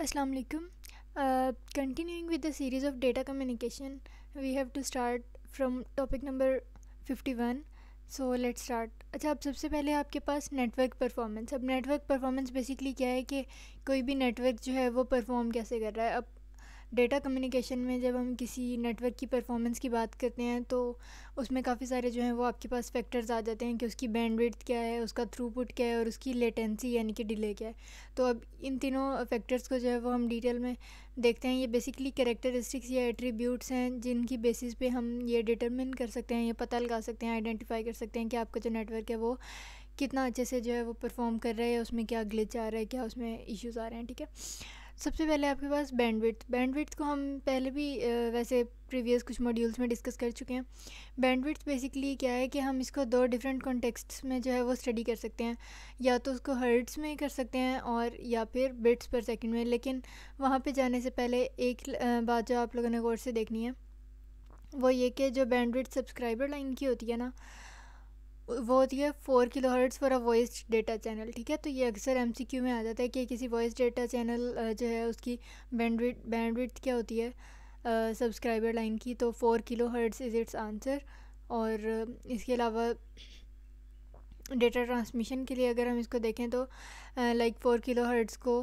Assalamu alaikum. Uh, continuing with the series of data communication, we have to start from topic number 51. So let's start अच्छा अब सबसे पहले आपके पास network performance अब network performance basically क्या है कि कोई भी नेटवर्क जो है वो परफॉर्म कैसे कर रहा है अब डेटा कम्युनिकेशन में जब हम किसी नेटवर्क की परफॉर्मेंस की बात करते हैं तो उसमें काफ़ी सारे जो हैं वो आपके पास फैक्टर्स आ जाते हैं कि उसकी बैंडविड्थ क्या है उसका थ्रूपुट क्या है और उसकी लेटेंसी यानी कि डिले क्या है तो अब इन तीनों फैक्टर्स को जो है वो हम डिटेल में देखते हैं ये बेसिकली करेक्टरिस्टिक्स या एट्रीब्यूट्स हैं जिनकी बेसिस पे हम ये डिटरमिन कर सकते हैं ये पता लगा सकते हैं आइडेंटिफाई कर सकते हैं कि आपका जो नेटवर्क है वो कितना अच्छे से जो है वो परफॉर्म कर रहा है उसमें क्या ग्लिच आ रहा है क्या उसमें इश्यूज़ आ रहे हैं ठीक है सबसे पहले आपके पास बैंडविड्थ बैंडविड्थ को हम पहले भी वैसे प्रीवियस कुछ मॉड्यूल्स में डिस्कस कर चुके हैं बैंडविड्थ बेसिकली क्या है कि हम इसको दो डिफरेंट कॉन्टेक्स्ट में जो है वो स्टडी कर सकते हैं या तो उसको हर्ट्स में कर सकते हैं और या फिर बिट्स पर सेकंड में लेकिन वहाँ पे जाने से पहले एक बात जो आप लोगों ने गौर से देखनी है वो ये कि जो बैंडविड्थ सब्सक्राइबर लाइन की होती है ना वो होती है four kilohertz for a voice data channel ठीक है तो ये अक्सर एम सी क्यू में आ जाता है कि किसी वॉइस डेटा चैनल जो है उसकी बैंडविड बैंडविड क्या होती है सब्सक्राइबर लाइन की तो four kilohertz is its answer और इसके अलावा डेटा ट्रांसमिशन के लिए अगर हम इसको देखें तो लाइक फोर किलो हर्ट्स को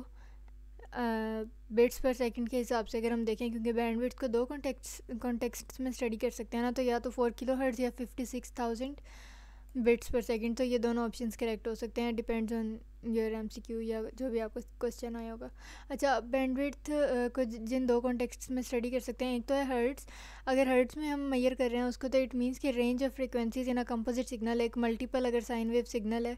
बिट्स पर सेकंड के हिसाब से अगर हम देखें क्योंकि बैंडविड्थ को दो कॉन्टेक्स्ट कॉन्टेक्स्ट में स्टडी कर सकते हैं ना तो या तो फोर किलो हर्ट्स या फिफ्टी सिक्स थाउजेंड बिट्स पर सेकंड तो ये दोनों ऑप्शंस करेक्ट हो सकते हैं depends on your M C Q या जो भी आपको क्वेश्चन आया होगा अच्छा बैंडविड्थ को जिन दो कॉन्टेक्स्ट में स्टडी कर सकते हैं एक तो है हर्ट्स अगर हर्ट्स में हम मैयर कर रहे हैं उसको तो इट मीन्स कि range of frequencies in a composite signal एक मल्टीपल अगर साइन वेव सिग्नल है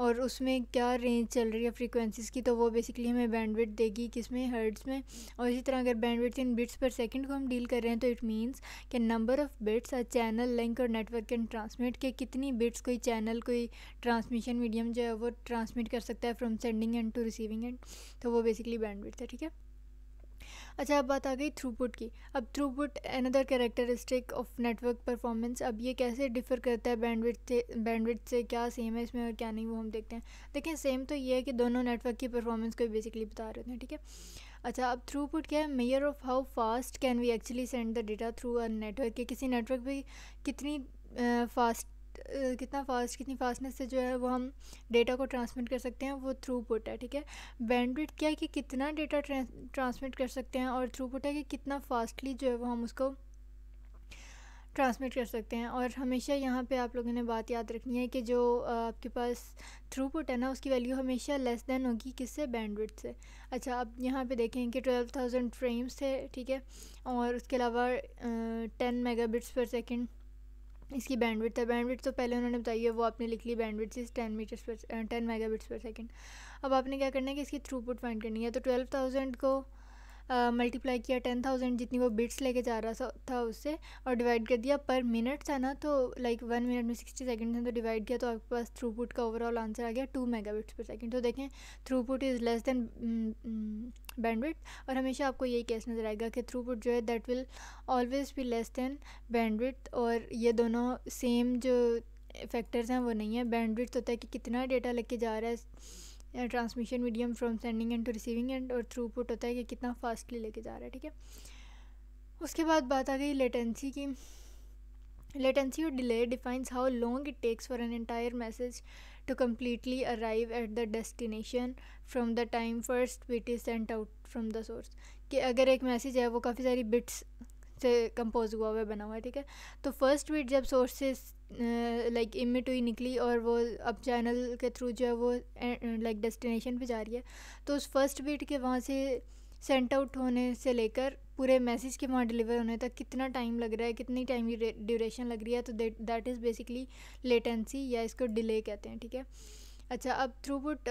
और उसमें क्या रेंज चल रही है फ्रीक्वेंसीज़ की तो वो बेसिकली हमें बैंडविड्थ देगी किस में हर्ट्स में और इसी तरह अगर बैंडविड्थ इन बिट्स पर सेकंड को हम डील कर रहे हैं तो इट मींस कि number of bits a channel link और नेटवर्क कैन ट्रांसमिट के कितनी बिट्स कोई चैनल कोई ट्रांसमिशन मीडियम जो है वो ट्रांसमिट कर सकता है from sending end to receiving end तो वो बेसिकली बैंडविड्थ है ठीक है अच्छा अब बात आ गई थ्रूपुट की अब throughput another characteristic of network performance अब ये कैसे डिफर करता है बैंडविड से बैंडविड से क्या सेम है इसमें और क्या नहीं वो हम देखते हैं देखें सेम तो ये है कि दोनों नेटवर्क की परफॉर्मेंस को बेसिकली बता रहे हैं ठीक है अच्छा अब थ्रूपुट क्या है measure of how fast can we actually send the data through a network के किसी नेटवर्क पर कितनी फास्ट कितना फास्ट कितनी फास्टनेस से जो है वो हम डेटा को ट्रांसमिट कर सकते हैं वो थ्रूपुट है ठीक है बैंडविड क्या है कि कितना डेटा ट्रांसमिट कर सकते हैं और थ्रूपुट है कि कितना फास्टली जो है वो हम उसको ट्रांसमिट कर सकते हैं और हमेशा यहाँ पे आप लोगों ने बात याद रखनी है कि जो आपके पास थ्रूपुट है ना उसकी वैल्यू हमेशा लेस देन होगी किससे बैंडविड्थ से अच्छा अब यहाँ पे देखें कि ट्वेल्व थाउजेंड फ्रेम्स थे ठीक है और उसके अलावा टेन मेगाबिट्स पर सेकंड इसकी बैंडविड्थ है बैंडविड्थ तो पहले उन्होंने बताई है वो आपने लिख ली बैंडविड्थ इस टेन मीटर्स पर टेन मेगाबिट्स पर सेकंड अब आपने क्या करना है कि इसकी थ्रूपुट फाइंड करनी है तो ट्वेल्व थाउजेंड को मल्टीप्लाई किया टेन थाउजेंड जितनी वो बिट्स लेके जा रहा था उससे और डिवाइड कर दिया पर मिनट था ना तो लाइक वन मिनट में सिक्सटी सेकेंड था तो डिवाइड किया तो आपके पास थ्रूपुट का ओवरऑल आंसर आ गया टू मेगा बिट्स पर सेकेंड तो देखें throughput is less than bandwidth और हमेशा आपको यही केस नज़र आएगा कि थ्रूपुट जो है that will always be less than bandwidth और ये दोनों सेम जो फैक्टर्स हैं वो नहीं है बैंडविड्थ होता है कि कितना डेटा लेके जा रहा है transmission medium from sending end to receiving end और थ्रूपुट होता है कि कितना फास्टली लेके जा रहा है ठीक है उसके बाद बात आ गई लेटेंसी की लेटेंसी और delay defines how long it takes for an entire message to completely arrive at the destination from the time first bit is sent out from the source कि अगर एक मैसेज है वो काफ़ी सारी बिट्स से कंपोज हुआ हुआ बना हुआ है ठीक है तो फर्स्ट बीट जब से लाइक इमिट हुई निकली और वो अब चैनल के थ्रू जो है वो लाइक डेस्टिनेशन पे जा रही है तो उस फर्स्ट बीट के वहाँ से सेंट आउट होने से लेकर पूरे मैसेज के वहाँ डिलीवर होने तक कितना टाइम लग रहा है कितनी टाइम की ड्यूरेशन लग रही है तो दैट इज़ बेसिकली लेटेंसी या इसको डिले कहते हैं ठीक है अच्छा अब थ्रूपुट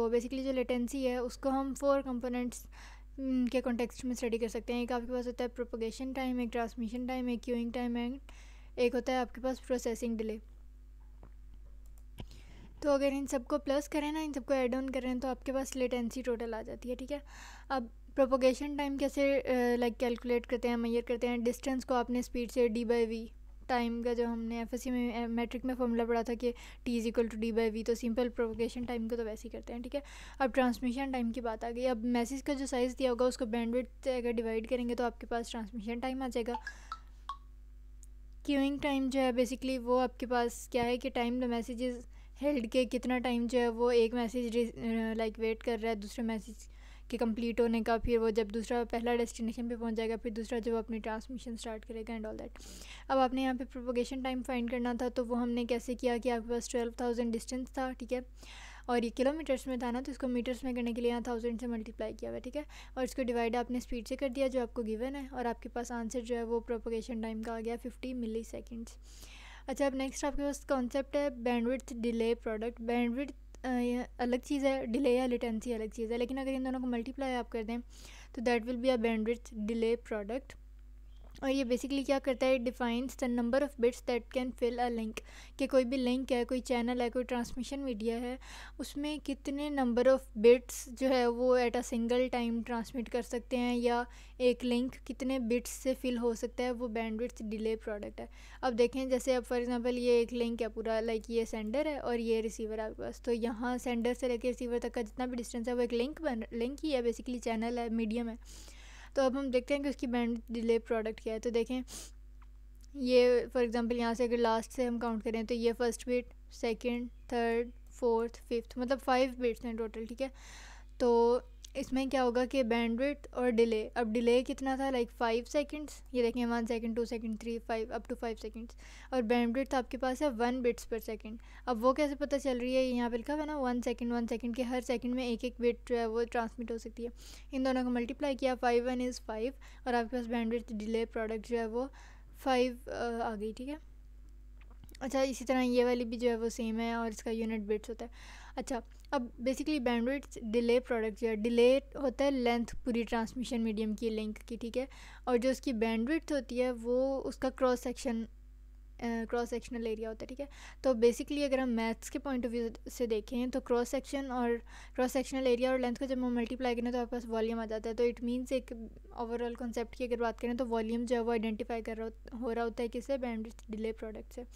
वो बेसिकली जो लेटेंसी है उसको हम फोर कंपोनेंट्स के कॉन्टेक्स्ट में स्टडी कर सकते हैं एक आपके पास होता है प्रोपोगेशन टाइम एक ट्रांसमिशन टाइम एक क्यूइंग टाइम एंड एक होता है आपके पास प्रोसेसिंग डिले तो अगर इन सबको प्लस करें ना इन सबको एड ऑन करें तो आपके पास लेटेंसी टोटल आ जाती है ठीक है अब प्रोपोगेशन टाइम कैसे लाइक कैलकुलेट करते हैं मैयर करते हैं डिस्टेंस को आपने स्पीड से डी बाई वी टाइम का जो हमने एफ में मैट्रिक में फॉर्मूला पढ़ा था कि T is equal to D by V तो सिंपल प्रोवोकेशन टाइम को तो वैसे ही करते हैं ठीक है अब ट्रांसमिशन टाइम की बात आ गई अब मैसेज का जो साइज़ दिया होगा उसको बैंडविड्थ से अगर डिवाइड करेंगे तो आपके पास ट्रांसमिशन टाइम आ जाएगा क्यूइंग टाइम जो है बेसिकली वो आपके पास क्या है कि टाइम द मैसेजेस हेल्ड के कितना टाइम जो है वो एक मैसेज लाइक वेट कर रहा है दूसरे मैसेज के कंप्लीट होने का फिर वो जब दूसरा पहला डेस्टिनेशन पे पहुंच जाएगा फिर दूसरा जब अपनी ट्रांसमिशन स्टार्ट करेगा एंड ऑल दैट अब आपने यहाँ पे प्रोपोगेशन टाइम फाइंड करना था तो वो हमने कैसे किया कि आपके पास ट्वेल्व थाउजेंड डिस्टेंस था ठीक है और ये किलोमीटर्स में था ना तो इसको मीटर्स में करने के लिए यहाँ थाउजेंड से मल्टीप्लाई किया हुआ ठीक है और इसको डिवाइड आपने स्पीड से कर दिया जो आपको गिवन है और आपके पास आंसर जो है वो प्रोपोगेशन टाइम का आ गया फिफ्टी मिली सेकेंड्स अच्छा अब नेक्स्ट आपके पास कॉन्सेप्ट है बैंडविड्थ डिले प्रोडक्ट बैंडविड्थ अलग चीज़ है डिले या लिटेंसी अलग चीज़ है लेकिन अगर इन दोनों को मल्टीप्लाई आप कर दें तो that will be a bandwidth delay product और ये बेसिकली क्या करता है it defines the number of bits that can fill a link कि कोई भी लिंक है कोई चैनल है कोई ट्रांसमिशन मीडिया है उसमें कितने नंबर ऑफ़ बिट्स जो है वो at a single time transmit कर सकते हैं या एक लिंक कितने बिट्स से फिल हो सकता है वो बैंडविड्थ डिले प्रोडक्ट है अब देखें जैसे अब फॉर एग्जांपल ये एक लिंक है पूरा लाइक ये सेंडर है और ये रिसीवर आपके पास तो यहाँ सेंडर से लेकर रिसीवर तक का जितना भी डिस्टेंस है वो एक लिंक बन लिंक ही है बेसिकली चैनल है मीडियम है तो अब हम देखते हैं कि उसकी बैंड डिले प्रोडक्ट क्या है तो देखें ये फॉर एग्ज़ाम्पल यहाँ से अगर लास्ट से हम काउंट करें तो ये first bit second third fourth fifth मतलब फाइव बीट्स हैं टोटल ठीक है तो इसमें क्या होगा कि बैंडविड्थ और डिले अब डिले कितना था लाइक फाइव सेकंड्स ये देखें one second two second three five up to five seconds और बैंडविड्थ आपके पास है वन बिट्स पर सेकंड अब वो कैसे पता चल रही है यहाँ पर लिखा हुआ ना वन सेकंड वन सेकंड के हर सेकंड में एक एक बिट जो है वो ट्रांसमिट हो सकती है इन दोनों को मल्टीप्लाई किया फाइव वन इज़ फाइव और आपके पास बैंडविड्थ डिले प्रोडक्ट जो है वो फाइव uh, आ गई ठीक है अच्छा इसी तरह ये वाली भी जो है वो सेम है और इसका यूनिट बिट्स होता है अच्छा अब बेसिकली बैंडविड्थ डिले प्रोडक्ट जो है डिले होता है लेंथ पूरी ट्रांसमिशन मीडियम की लिंक की ठीक है और जो उसकी बैंडविड्थ होती है वो उसका cross section cross sectional area होता है ठीक है तो बेसिकली अगर हम मैथ्स के पॉइंट ऑफ व्यू से देखें तो क्रॉस सेक्शन और क्रॉस सेक्शनल एरिया और लेंथ को जब हम मल्टीप्लाई करें तो आपके पास वॉल्यूम आ जाता है तो इट मीन्स एक ओवरऑल कॉन्सेप्ट की अगर बात करें तो वॉल्यूम जो है वो आइडेंटिफाई कर रहा हो रहा होता है किसे बैंड डिले प्रोडक्ट से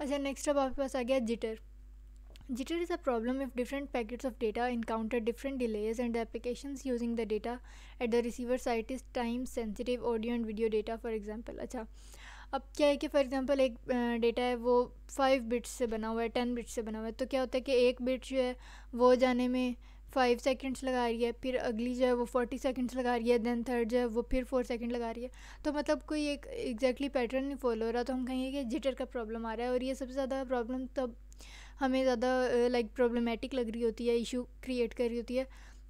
अच्छा नेक्स्ट अब आपके पास आ गया jitter jitter is a problem if different packets of data encounter different delays and the application using the data at the receiver site is time sensitive audio and video data for example अच्छा अब क्या है कि for example एक data है वो five bits से बना हुआ है टेन बिट्स से बना हुआ है तो क्या होता है कि एक बिट जो है वो जाने में फाइव सेकेंड्स लगा रही है फिर अगली जो है वो फोर्टी सेकेंड्स लगा रही है देन थर्ड जो है वो फिर फोर सेकेंड लगा रही है तो मतलब कोई एक एग्जैक्टली पैटर्न नहीं फॉलो हो रहा तो हम कहेंगे कि जिटर का प्रॉब्लम आ रहा है और ये सबसे ज़्यादा प्रॉब्लम तब हमें ज़्यादा लाइक प्रॉब्लमेटिक लग रही होती है इशू क्रिएट कर रही होती है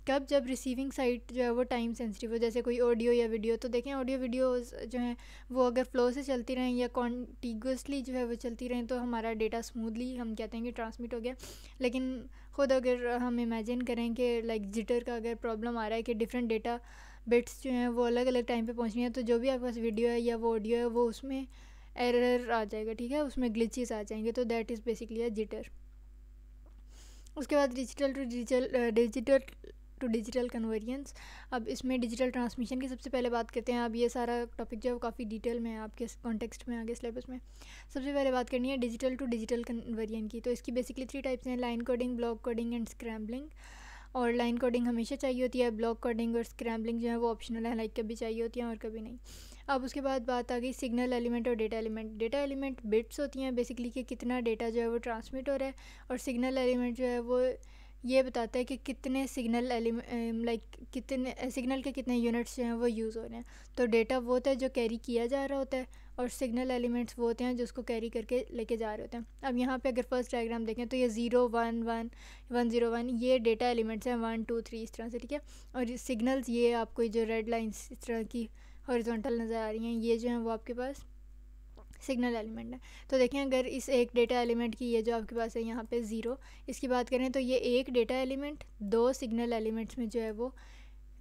कब जब रिसीविंग साइट जो है वो टाइम सेंसिटिव हो जैसे कोई ऑडियो या वीडियो तो देखें ऑडियो वीडियो जो हैं वो अगर फ्लो से चलती रहें या कॉन्टीगसली जो है वो चलती रहें तो हमारा डेटा स्मूथली हम कहते हैं कि ट्रांसमिट हो गया लेकिन ख़ुद अगर हम इमेजिन करें कि लाइक जिटर का अगर प्रॉब्लम आ रहा है कि डिफरेंट डेटा बिट्स जो हैं वो अलग अलग टाइम पहुँच पहुँचनी है तो जो भी आपके पास वीडियो है या वो ऑडियो है वो उसमें एरर आ जाएगा ठीक है उसमें ग्लिचेस आ जाएंगे तो that is basically a jitter उसके बाद digital to digital digital to digital convergence अब इसमें डिजिटल ट्रांसमिशन की सबसे पहले बात करते हैं अब ये सारा टॉपिक जो है काफ़ी डिटेल में है आपके कॉन्टेक्स्ट में आगे सिलेबस में सबसे पहले बात करनी है डिजिटल टू डिजिटल कन्वर्जन की तो इसकी बेसिकली थ्री टाइप्स हैं line coding block coding and scrambling और लाइन कोडिंग हमेशा चाहिए होती है ब्लॉक कोडिंग और स्क्रैम्बलिंग जो है वो ऑप्शनल है लाइक कभी चाहिए होती है और कभी नहीं अब उसके बाद बात आ गई सिग्नल एलिमेंट और data element data element bits होती हैं बेसिकली कि कितना डेटा जो है वो ट्रांसमिट हो रहा है और सिग्नल एलिमेंट जो है वो ये बताता है कि कितने सिग्नल लाइक ehm, कितने सिग्नल के कितने यूनिट्स जो हैं वो यूज़ हो रहे हैं तो डेटा वो होता है जो कैरी किया जा रहा होता है और सिग्नल एलिमेंट्स वो होते हैं जिसको कैरी करके लेके जा रहे होते हैं अब यहाँ पे अगर फर्स्ट डायग्राम देखें तो ये zero one one one zero one ये डेटा एलिमेंट्स हैं वन टू थ्री इस तरह से ठीक है और सिग्नल्स ये आपको जो रेड लाइन्स इस तरह की हॉरिजॉन्टल नज़र आ रही हैं ये जो हैं वो आपके पास सिग्नल एलिमेंट है तो देखें अगर इस एक डेटा एलिमेंट की ये जो आपके पास है यहाँ पे ज़ीरो इसकी बात करें तो ये एक डेटा एलिमेंट दो सिग्नल एलिमेंट्स में जो है वो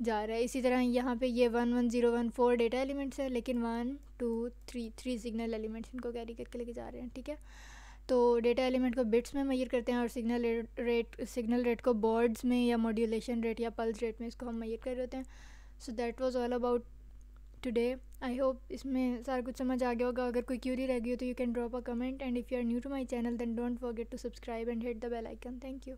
जा रहा है इसी तरह यहाँ पे ये one one zero one four data elements है लेकिन one two three three signal elements इनको कैरी करके लेके जा रहे हैं ठीक है तो डेटा एलिमेंट को बिट्स में मैयर करते हैं और सिग्नल रेट सिग्नल रेट को बॉर्ड्स में या मॉड्यूलेशन रेट या पल्स रेट में इसको हम मैयर कर रहे हैं so that was all about today I hope इसमें सारा कुछ समझ आ गया होगा अगर कोई क्यूरी रह गई हो तो you can drop a comment and if you are new to my channel then don't forget to subscribe and hit the bell icon thank you